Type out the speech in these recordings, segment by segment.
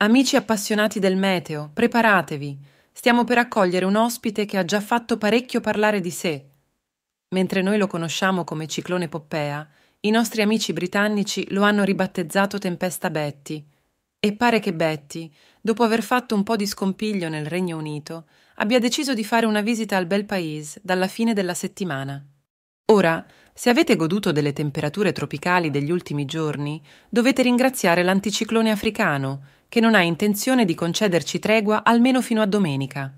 Amici appassionati del meteo, preparatevi. Stiamo per accogliere un ospite che ha già fatto parecchio parlare di sé. Mentre noi lo conosciamo come ciclone Poppea, i nostri amici britannici lo hanno ribattezzato Tempesta Betty. E pare che Betty, dopo aver fatto un po' di scompiglio nel Regno Unito, abbia deciso di fare una visita al bel paese dalla fine della settimana. Ora, se avete goduto delle temperature tropicali degli ultimi giorni, dovete ringraziare l'anticiclone africano, che non ha intenzione di concederci tregua almeno fino a domenica.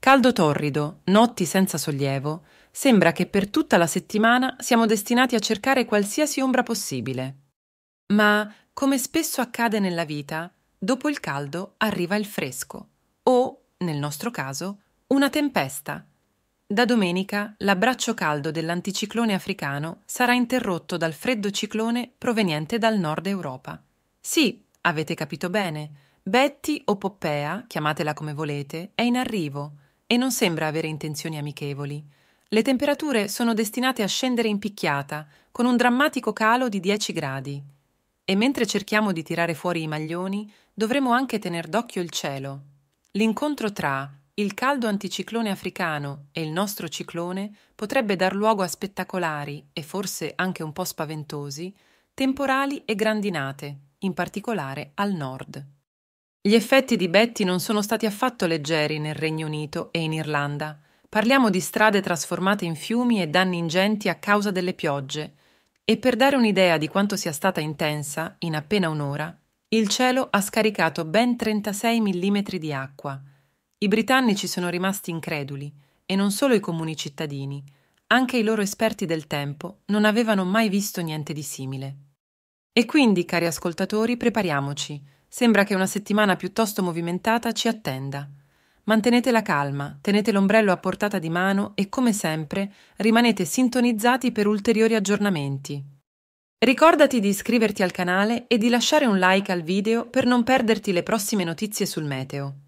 Caldo torrido, notti senza sollievo, sembra che per tutta la settimana siamo destinati a cercare qualsiasi ombra possibile. Ma, come spesso accade nella vita, dopo il caldo arriva il fresco o, nel nostro caso, una tempesta da domenica l'abbraccio caldo dell'anticiclone africano sarà interrotto dal freddo ciclone proveniente dal nord Europa. Sì, avete capito bene, Betty o Poppea, chiamatela come volete, è in arrivo e non sembra avere intenzioni amichevoli. Le temperature sono destinate a scendere in picchiata, con un drammatico calo di 10 gradi. E mentre cerchiamo di tirare fuori i maglioni, dovremo anche tener d'occhio il cielo. L'incontro tra il caldo anticiclone africano e il nostro ciclone potrebbe dar luogo a spettacolari e forse anche un po' spaventosi temporali e grandinate, in particolare al nord. Gli effetti di Betty non sono stati affatto leggeri nel Regno Unito e in Irlanda. Parliamo di strade trasformate in fiumi e danni ingenti a causa delle piogge. E per dare un'idea di quanto sia stata intensa, in appena un'ora, il cielo ha scaricato ben 36 mm di acqua, i britannici sono rimasti increduli, e non solo i comuni cittadini, anche i loro esperti del tempo non avevano mai visto niente di simile. E quindi, cari ascoltatori, prepariamoci. Sembra che una settimana piuttosto movimentata ci attenda. Mantenete la calma, tenete l'ombrello a portata di mano e, come sempre, rimanete sintonizzati per ulteriori aggiornamenti. Ricordati di iscriverti al canale e di lasciare un like al video per non perderti le prossime notizie sul meteo.